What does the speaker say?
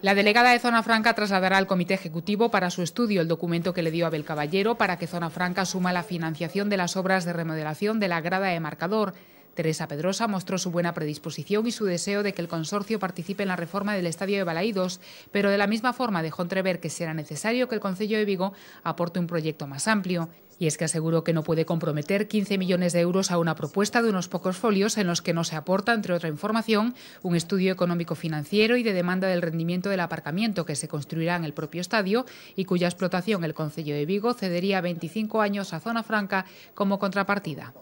La delegada de Zona Franca trasladará al Comité Ejecutivo para su estudio el documento que le dio Abel Caballero para que Zona Franca suma la financiación de las obras de remodelación de la grada de marcador. Teresa Pedrosa mostró su buena predisposición y su deseo de que el consorcio participe en la reforma del estadio de Balaídos, pero de la misma forma dejó entrever que será necesario que el Concello de Vigo aporte un proyecto más amplio. Y es que aseguró que no puede comprometer 15 millones de euros a una propuesta de unos pocos folios en los que no se aporta, entre otra información, un estudio económico-financiero y de demanda del rendimiento del aparcamiento que se construirá en el propio estadio y cuya explotación el Concello de Vigo cedería 25 años a Zona Franca como contrapartida.